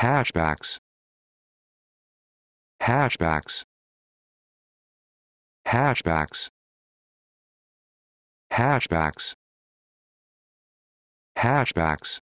hatchbacks hatchbacks hatchbacks hatchbacks hatchbacks